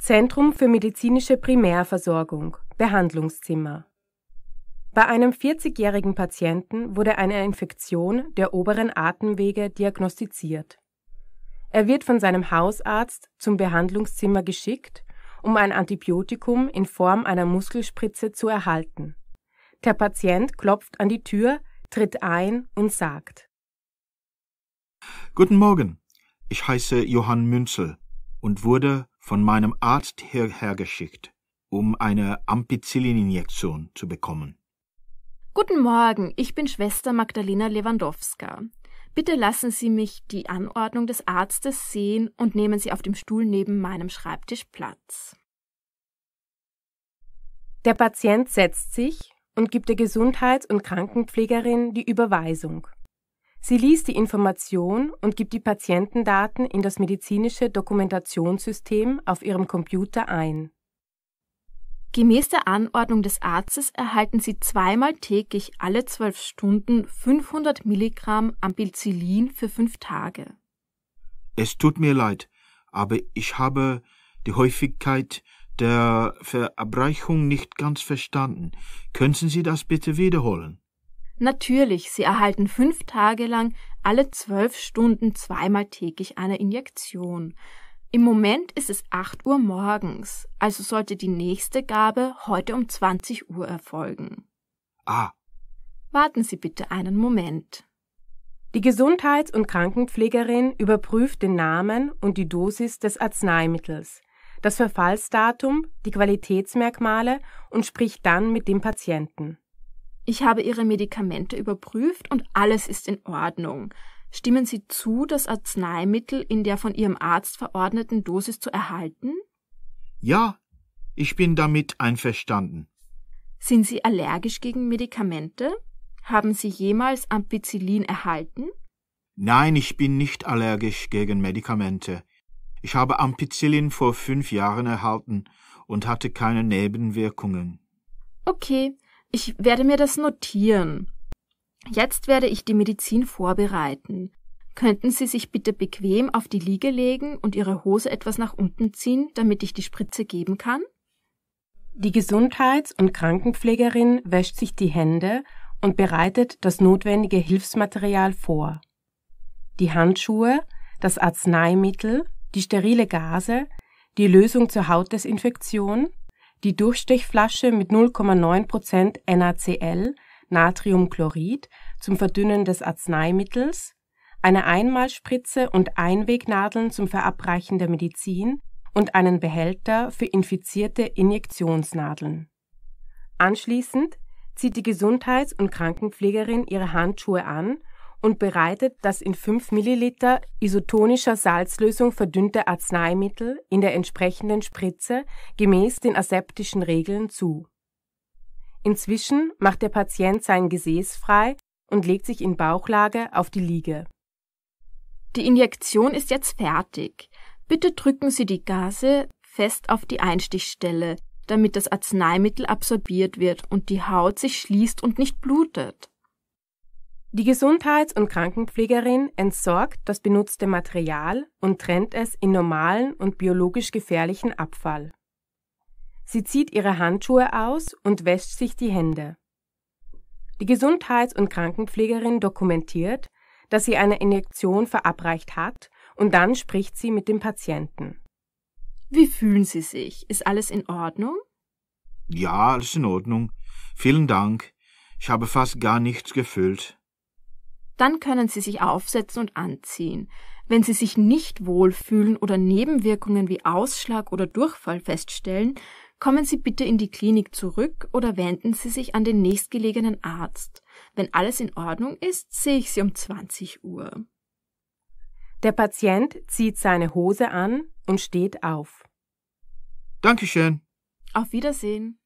Zentrum für medizinische Primärversorgung Behandlungszimmer Bei einem 40-jährigen Patienten wurde eine Infektion der oberen Atemwege diagnostiziert. Er wird von seinem Hausarzt zum Behandlungszimmer geschickt, um ein Antibiotikum in Form einer Muskelspritze zu erhalten. Der Patient klopft an die Tür, tritt ein und sagt Guten Morgen, ich heiße Johann Münzel und wurde von meinem Arzt hierher geschickt, um eine Ampicillininjektion zu bekommen. Guten Morgen, ich bin Schwester Magdalena Lewandowska. Bitte lassen Sie mich die Anordnung des Arztes sehen und nehmen Sie auf dem Stuhl neben meinem Schreibtisch Platz. Der Patient setzt sich und gibt der Gesundheits- und Krankenpflegerin die Überweisung. Sie liest die Information und gibt die Patientendaten in das medizinische Dokumentationssystem auf ihrem Computer ein. Gemäß der Anordnung des Arztes erhalten Sie zweimal täglich alle zwölf Stunden 500 Milligramm Ampicillin für fünf Tage. Es tut mir leid, aber ich habe die Häufigkeit der Verabreichung nicht ganz verstanden. Könnten Sie das bitte wiederholen? Natürlich, sie erhalten fünf Tage lang alle zwölf Stunden zweimal täglich eine Injektion. Im Moment ist es 8 Uhr morgens, also sollte die nächste Gabe heute um 20 Uhr erfolgen. Ah. Warten Sie bitte einen Moment. Die Gesundheits- und Krankenpflegerin überprüft den Namen und die Dosis des Arzneimittels, das Verfallsdatum, die Qualitätsmerkmale und spricht dann mit dem Patienten. Ich habe Ihre Medikamente überprüft und alles ist in Ordnung. Stimmen Sie zu, das Arzneimittel in der von Ihrem Arzt verordneten Dosis zu erhalten? Ja, ich bin damit einverstanden. Sind Sie allergisch gegen Medikamente? Haben Sie jemals Ampicillin erhalten? Nein, ich bin nicht allergisch gegen Medikamente. Ich habe Ampicillin vor fünf Jahren erhalten und hatte keine Nebenwirkungen. Okay, ich werde mir das notieren. Jetzt werde ich die Medizin vorbereiten. Könnten Sie sich bitte bequem auf die Liege legen und Ihre Hose etwas nach unten ziehen, damit ich die Spritze geben kann? Die Gesundheits- und Krankenpflegerin wäscht sich die Hände und bereitet das notwendige Hilfsmaterial vor. Die Handschuhe, das Arzneimittel, die sterile Gase, die Lösung zur Hautdesinfektion, die Durchstechflasche mit 0,9% NaCl, Natriumchlorid, zum Verdünnen des Arzneimittels, eine Einmalspritze und Einwegnadeln zum Verabreichen der Medizin und einen Behälter für infizierte Injektionsnadeln. Anschließend zieht die Gesundheits- und Krankenpflegerin ihre Handschuhe an und bereitet das in 5 ml isotonischer Salzlösung verdünnte Arzneimittel in der entsprechenden Spritze gemäß den aseptischen Regeln zu. Inzwischen macht der Patient sein Gesäß frei und legt sich in Bauchlage auf die Liege. Die Injektion ist jetzt fertig. Bitte drücken Sie die Gase fest auf die Einstichstelle, damit das Arzneimittel absorbiert wird und die Haut sich schließt und nicht blutet. Die Gesundheits- und Krankenpflegerin entsorgt das benutzte Material und trennt es in normalen und biologisch gefährlichen Abfall. Sie zieht ihre Handschuhe aus und wäscht sich die Hände. Die Gesundheits- und Krankenpflegerin dokumentiert, dass sie eine Injektion verabreicht hat und dann spricht sie mit dem Patienten. Wie fühlen Sie sich? Ist alles in Ordnung? Ja, alles in Ordnung. Vielen Dank. Ich habe fast gar nichts gefühlt. Dann können Sie sich aufsetzen und anziehen. Wenn Sie sich nicht wohlfühlen oder Nebenwirkungen wie Ausschlag oder Durchfall feststellen, kommen Sie bitte in die Klinik zurück oder wenden Sie sich an den nächstgelegenen Arzt. Wenn alles in Ordnung ist, sehe ich Sie um 20 Uhr. Der Patient zieht seine Hose an und steht auf. Dankeschön. Auf Wiedersehen.